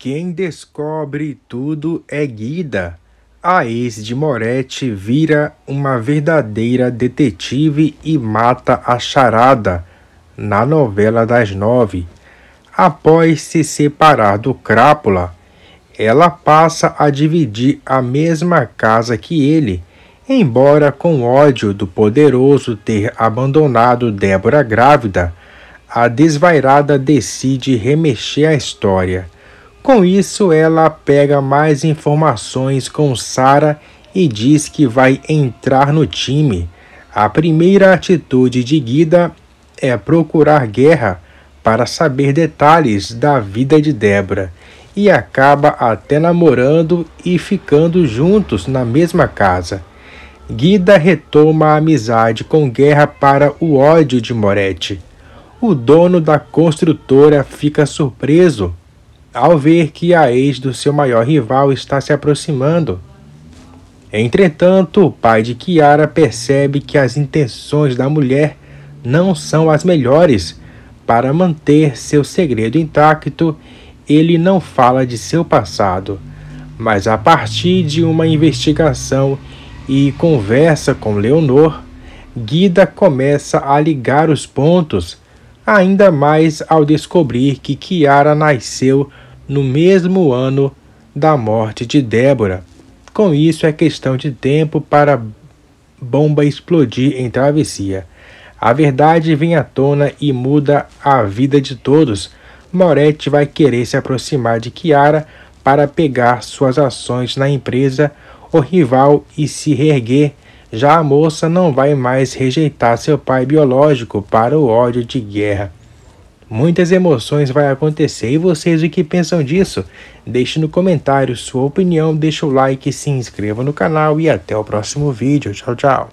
Quem descobre tudo é Guida. A ex de Moretti vira uma verdadeira detetive e mata a charada na novela das nove. Após se separar do Crápula, ela passa a dividir a mesma casa que ele, embora com ódio do poderoso ter abandonado Débora grávida. A desvairada decide remexer a história com isso, ela pega mais informações com Sara e diz que vai entrar no time. A primeira atitude de Guida é procurar guerra para saber detalhes da vida de Débora e acaba até namorando e ficando juntos na mesma casa. Guida retoma a amizade com Guerra para o ódio de Moretti. O dono da construtora fica surpreso ao ver que a ex do seu maior rival está se aproximando. Entretanto, o pai de Kiara percebe que as intenções da mulher não são as melhores. Para manter seu segredo intacto, ele não fala de seu passado, mas a partir de uma investigação e conversa com Leonor, Guida começa a ligar os pontos, ainda mais ao descobrir que Kiara nasceu no mesmo ano da morte de Débora. Com isso, é questão de tempo para a bomba explodir em travessia. A verdade vem à tona e muda a vida de todos. Moretti vai querer se aproximar de Kiara para pegar suas ações na empresa, o rival e se reerguer. Já a moça não vai mais rejeitar seu pai biológico para o ódio de guerra Muitas emoções vai acontecer e vocês o que pensam disso? Deixe no comentário sua opinião, deixe o like, se inscreva no canal e até o próximo vídeo. Tchau, tchau.